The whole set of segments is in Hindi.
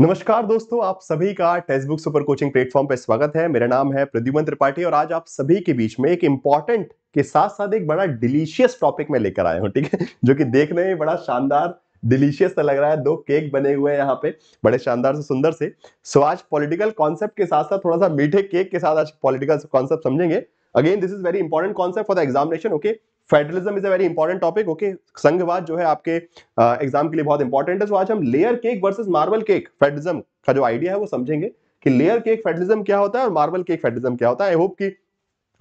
नमस्कार दोस्तों आप सभी का textbook book super coaching platform पर स्वागत है मेरा नाम है प्रद्युमन त्रिपाठी और आज आप सभी के बीच में एक इंपॉर्टेंट के साथ साथ एक बड़ा डिलीशियस टॉपिक में लेकर आया हूँ ठीक है जो कि देखने में बड़ा शानदार डिलीशियस लग रहा है दो केक बने हुए हैं यहाँ पे बड़े शानदार से सुंदर से सो आज पॉलिटिकल कॉन्सेप्ट के साथ साथ थोड़ा सा मीठे केक के साथ आज पॉलिटिकल कॉन्सेप्ट समझेंगे again this is very important concept for the examination okay federalism is a very important topic okay संघवाद जो है आपके एग्जाम के लिए बहुत इंपॉर्टेंट है तो आज हम layer cake versus marble cake federalism का जो आइडिया है वो समझेंगे कि लेयर केक फेडरिज्म क्या होता है और मार्बल केक फेडरिज्म क्या होता है आई होप कि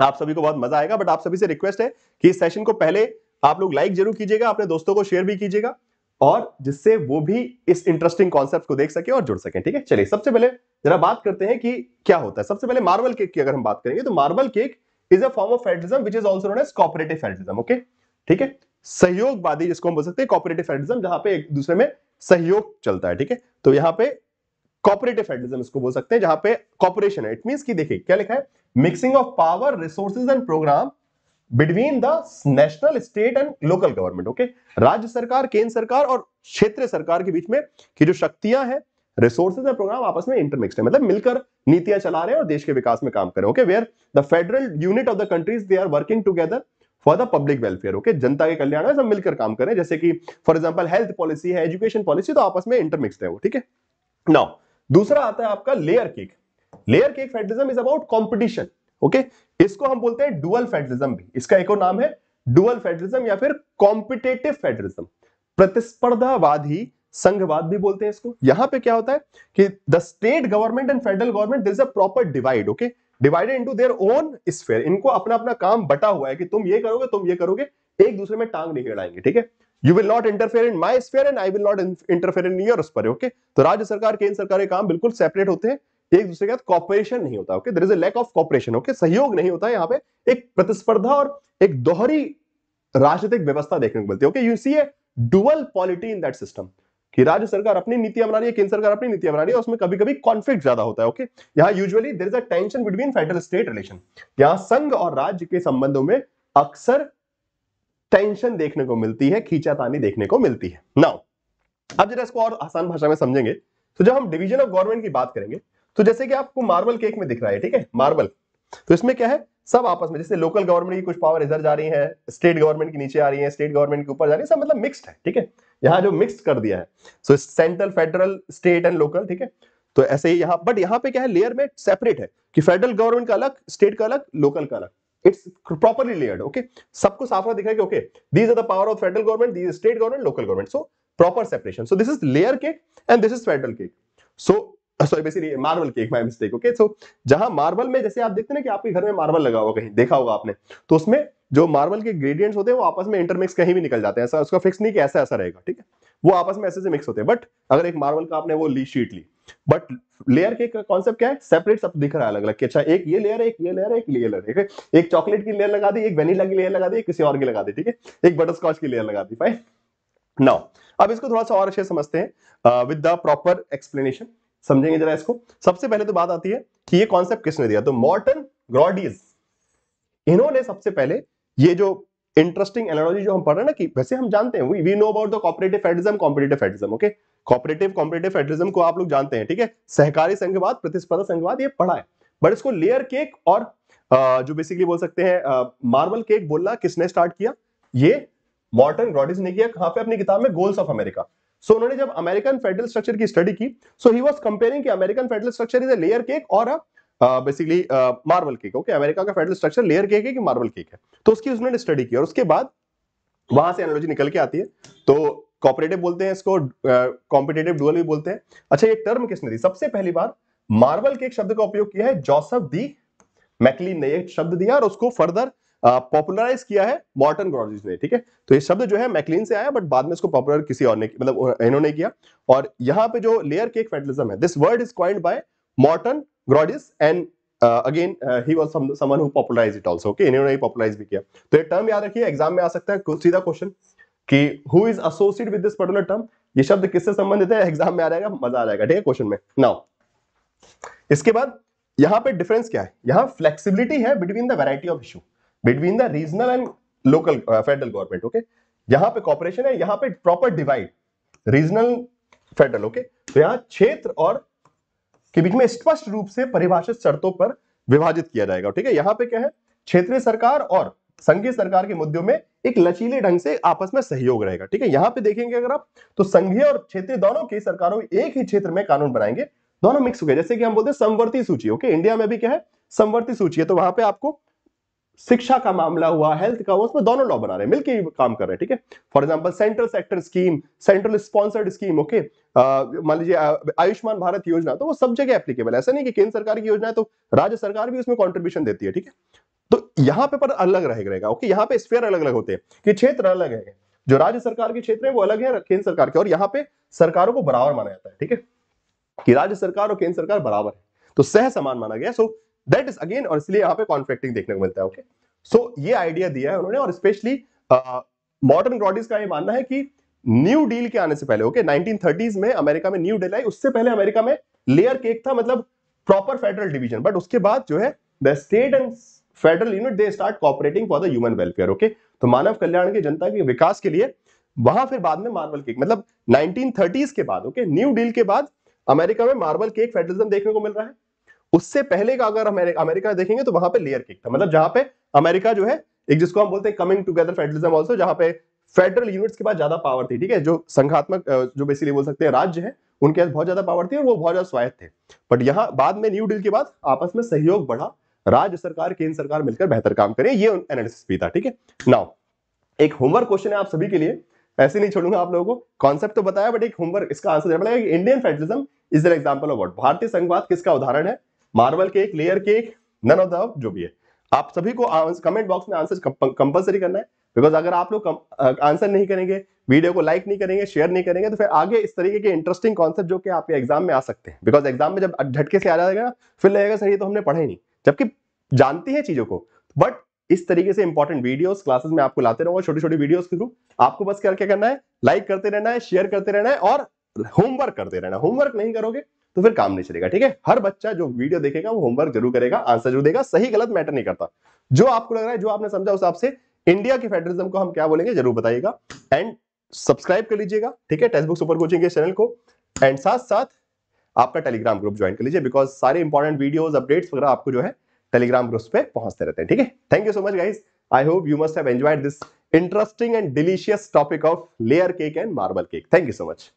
आप सभी को बहुत मजा आएगा बट आप सभी से रिक्वेस्ट है कि इस सेशन को पहले आप लोग लाइक जरूर कीजिएगा अपने दोस्तों को शेयर भी कीजिएगा और जिससे वो भी इस इंटरेस्टिंग कॉन्सेप्ट को देख सके और जुड़ सके ठीक है चलिए सबसे पहले जरा बात करते हैं कि क्या होता है सबसे पहले मार्बल केक की अगर हम बात करेंगे तो marble cake is a form of federalism which is also known as cooperative federalism okay ठीक है सहयोगवादी जिसको हम बोल सकते हैं कॉपरेटिव फेडरिज्म जहां पे एक दूसरे में सहयोग चलता है ठीक है तो यहां पे कॉपरेटिव फेडरिज्म इसको बोल सकते हैं जहां पे कॉपरेशन है इट मींस कि देखिए क्या लिखा है mixing of power resources and program between the national state and local government okay राज्य सरकार केंद्र सरकार और क्षेत्रीय सरकार के बीच में की जो शक्तियां हैं रिसोर्सेज एंड प्रोग्राम आपस में इंटरमिक्सड है मतलब मिलकर नीतियां चला रहे हैं और देश के विकास में काम कर रहे हैं okay where the federal unit of the countries they are working together for the public welfare okay जनता के कल्याण में सब मिलकर काम कर रहे हैं जैसे कि फॉर एग्जाम्पल हेल्थ पॉलिसी है एजुकेशन पॉलिसी तो आपस में इंटरमिक्सड है वो ठीक है नाउ दूसरा आता है आपका layer cake layer cake federalism is about competition okay इसको हम बोलते हैं डुअल फेडरलिज्म भी इसका एक और नाम है डुअल फेडरलिज्म या फिर कॉम्पिटेटिव फेडरलिज्म प्रतिस्पर्धावादी संघवाद भी बोलते हैं इसको यहां पे क्या होता है कि the state government and federal government is a proper divide okay divided into their own sphere इनको अपना अपना काम बटा हुआ है कि तुम ये करोगे तुम ये करोगे एक दूसरे में टांग नहीं हिड़ाएंगे ठीक है you will not interfere in my sphere and I will not interfere in your sphere okay तो राज्य सरकार केंद्र सरकार के काम बिल्कुल सेपरेट होते हैं एक दूसरे के साथ कॉपरेशन नहीं होता okay there is a lack of cooperation okay सहयोग नहीं होता है यहाँ पे एक प्रतिस्पर्धा और एक दोहरी राजनीतिक व्यवस्था देखने को मिलती है okay you see a dual polity in that system कि राज्य सरकार अपनी नीतियां बना रही है केंद्र सरकार अपनी नीतियां बना रही है उसमें कभी कभी कॉन्फ्लिक्ट ज्यादा होता है ओके यहाँ usually there is a tension between federal state relation यहाँ संघ और राज्य के संबंधों में अक्सर टेंशन देखने को मिलती है खींचातानी देखने को मिलती है नाउ अब जरा इसको और आसान भाषा में समझेंगे तो जब हम डिवीजन ऑफ गवर्नमेंट की बात करेंगे तो जैसे कि आपको मार्बल केक में दिख रहा है ठीक है मार्बल तो इसमें क्या है सब आपस में जैसे लोकल गवर्नमेंट की कुछ पावर इधर जा रही है स्टेट गवर्नमेंट के नीचे आ रही है स्टेट गवर्नमेंट के ऊपर जा रही है सब मतलब मिक्सड है ठीक है यहाँ जो मिक्स कर दिया है so central federal state and local ठीक है तो ऐसे ही यहाँ बट यहाँ पे क्या है लेयर में सेपरेट है कि फेडरल गवर्नमेंट का अलग स्टेट का अलग लोकल का अलग इट्स प्रॉपरली लेयर्ड ओके सबको साफ रहा है okay these are the power of federal government these state government local government so proper separation so this is layer cake and this is federal cake so sorry basically marble cake my mistake okay so जहां मार्बल में जैसे आप देखते ना कि आपके घर में मार्बल लगा हुआ कहीं देखा होगा आपने तो उसमें जो मार्बल के ग्रेडियंट्स होते हैं वो आपस में इंटरमिक्स कहीं भी निकल जाते हैं ऐसा उसका फिक्स नहीं कि ऐसा ऐसा रहेगा ठीक है वो आपस में ऐसे से मिक्स होते हैं बट अगर एक मार्बल का आपने वो ली शीट ली बट लेयर केक का कॉन्सेप्ट क्या है सेपरेट सब दिख रहा है अलग अलग अच्छा एक ये लेयर है एक ये लेयर है एक ये लेयर है एक चॉकलेट की लेयर लगा दी एक वेनीला की लेयर लगा दी किसी और की लगा दी ठीक है एक बटर स्कॉच की लेयर लगा दी फाइन नाउ अब इसको थोड़ा सा और अच्छे समझते हैं विद द प्रॉपर एक्सप्लेनेशन समझेंगे जरा इसको सबसे पहले तो बात आती है कि ये कॉन्सेप्ट किसने दिया तो मॉर्टन ग्रॉडीज इन्होंने सबसे पहले ये जो इंटरेस्टिंग एनोलॉजी जो हम पढ़ रहे हैं ना कि वैसे हम जानते हैं we know about the cooperative federalism competitive federalism okay cooperative competitive federalism को आप लोग जानते हैं ठीक है सहकारी संघवाद प्रतिस्पर्धा संघवाद ये पढ़ा है बट इसको लेयर केक और जो बेसिकली बोल सकते हैं मार्बल केक बोलना किसने स्टार्ट किया ये मॉर्टन ग्रॉडिस ने किया कहां पे अपनी किताब में goals of America so so, उन्होंने जब अमेरिकन फेडरल स्ट्रक्चर की स्टडी की so he was comparing American federal structure is a layer cake और basically marble cake okay America का फेडरल स्ट्रक्चर लेयर केक है कि मार्बल केक है तो उसकी उन्होंने स्टडी की और उसके बाद वहां से एनोलॉजी निकल के आती है तो कॉपरेटिव बोलते हैं इसको कॉम्पिटेटिव uh, डुअल भी बोलते हैं अच्छा ये टर्म किसने दी सबसे पहली बार मार्बल केक शब्द का उपयोग किया है जोसफ दी मैकलीन ने एक शब्द दिया और उसको फर्दर पॉपुलराइज किया है मॉडर्न ग्रॉजिस ने ठीक है तो ये शब्द जो है मैकलिन से आया बट बाद में इसको पॉपुलर किसी और ने मतलब इन्होंने किया और यहाँ पे जो लेयर केक फेडरलिज्म है this word is coined by Morton Grodzins and again he was someone who popularize it also okay इन्होंने ही पॉपुलराइज भी किया तो ये टर्म याद रखिए एग्जाम में आ सकता है सीधा क्वेश्चन कि who is associated with this particular term ये शब्द किससे संबंधित है एग्जाम में आ जाएगा मजा आ जाएगा ठीक है क्वेश्चन में नाउ इसके बाद यहां पे डिफरेंस क्या है यहां फ्लेक्सिबिलिटी है between the variety of issue between the regional and local federal government okay यहां पे कॉपरेशन है यहां पे proper divide regional federal okay तो यहां क्षेत्र और के बीच में स्पष्ट रूप से परिभाषित शर्तों पर विभाजित किया जाएगा ठीक है यहां पे क्या है क्षेत्रीय सरकार और संघीय सरकार के मुद्दों में एक लचीले ढंग से आपस में सहयोग रहेगा ठीक है यहां पे देखेंगे अगर आप तो संघीय और क्षेत्रीय दोनों की सरकारों एक ही क्षेत्र में कानून बनाएंगे दोनों मिक्स हो गए जैसे कि हम बोलते हैं संवर्ती सूची ओके इंडिया में भी क्या है संवर्ती सूची है तो वहां पर आपको शिक्षा का मामला हुआ हेल्थ का हुआ उसमें दोनों लॉ बना रहे हैं मिलकर काम कर रहे हैं ठीक है for example central sector scheme central sponsored scheme okay मान लीजिए आयुष्मान भारत योजना तो वो सब जगह एप्लीकेबल है ऐसा नहीं कि केंद्र सरकार की योजना है तो राज्य सरकार भी उसमें कॉन्ट्रीब्यूशन देती है ठीक है तो यहाँ पे पर अलग रहेगा ओके यहाँ पे स्पेयर अलग अलग होते हैं कि क्षेत्र अलग है जो राज्य सरकार के क्षेत्र है वो अलग है केंद्र सरकार के और यहाँ पे सरकारों को बराबर माना जाता है ठीक है कि राज्य सरकार और केंद्र सरकार बराबर है तो सह समान माना गया सो दैट इज अगेन और इसलिए यहाँ पे कॉन्फ्लिक्टिंग देखने को मिलता है ओके okay? सो so, ये आइडिया दिया है उन्होंने और स्पेशली मॉडर्न ब्रॉडिस का ये मानना है कि न्यू डील के आने से पहले ओके okay, 1930s में अमेरिका में न्यू डील आई उससे पहले अमेरिका में लेयर केक था मतलब प्रॉपर फेडरल डिवीजन बट उसके बाद जो है the state and federal unit they start cooperating for the human welfare okay तो मानव कल्याण की जनता के विकास के लिए वहां फिर बाद में मार्बल केक मतलब 1930s के बाद ओके न्यू डील के बाद अमेरिका में मार्बल केक फेडरलिज्म देखने को मिल रहा है उससे पहले का अगर अमेरिका देखेंगे तो वहां पे लेयर केक था मतलब जहां पे अमेरिका जो है एक जिसको हम बोलते हैं कमिंग टूगेदर फेडरलिज्म ऑल्सो जहां पे फेडरल यूनिट्स के पास ज्यादा पावर थी ठीक है जो संघात्मक जो बेसिकली बोल सकते हैं राज्य है उनके पास बहुत ज्यादा पावर थी और वो बहुत ज्यादा स्वायत्त थे बट यहाँ बाद में न्यू डील के बाद आपस में सहयोग बढ़ा राज्य सरकार केंद्र सरकार मिलकर बेहतर काम करे ये एनालिसिस भी था ठीक है नाउ एक होमवर्क क्वेश्चन है आप सभी के लिए ऐसे नहीं छोड़ूंगा आप लोगों को कॉन्सेप्ट तो बताया बट एक होमवर्क इसका आंसर देना पड़ेगा Indian federalism is an example of what भारतीय संघवाद किसका उदाहरण है marble cake layer cake none of the जो भी है आप सभी को कमेंट बॉक्स में आंसर कंपलसरी करना है बिकॉज अगर आप लोग आंसर नहीं करेंगे वीडियो को लाइक नहीं करेंगे शेयर नहीं करेंगे तो फिर आगे इस तरीके के इंटरेस्टिंग कॉन्सेप्ट जो कि आपके एग्जाम में आ सकते हैं बिकॉज एग्जाम में जब झटके से आ जाएगा ना फिर लगेगा सर ये तो हमने पढ़ा ही नहीं जबकि जानती है चीजों को बट इस तरीके से इंपॉर्टेंट वीडियोस क्लासेस में आपको लाते रहूंगा छोटी छोटी वीडियोस के थ्रू आपको बस क्या करना है लाइक करते रहना है शेयर करते रहना है और होमवर्क करते रहना होमवर्क नहीं करोगे तो फिर काम नहीं चलेगा ठीक है हर बच्चा जो वीडियो देखेगा वो होमवर्क जरूर करेगा आंसर जरूर देगा सही गलत मैटर नहीं करता जो आपको लग रहा है जो आपने समझा उस आपसे इंडिया के फेडरलिज्म को हम क्या बोलेंगे जरूर बताइएगा एंड सब्सक्राइब कर लीजिएगा ठीक है टेक्स्ट बुक सुपर कोचिंग के चैनल को एंड साथ साथ आपका टेलीग्राम ग्रुप ज्वाइन कर लीजिए बिकॉज सारे इंपॉर्टेंट वीडियोज अपडेट्स वगैरह आपको जो है टेलीग्राम ग्रुप पे पहुंचते रहते हैं ठीक है thank you so much guys I hope you must have enjoyed this interesting and delicious topic of layer cake and marble cake thank you so much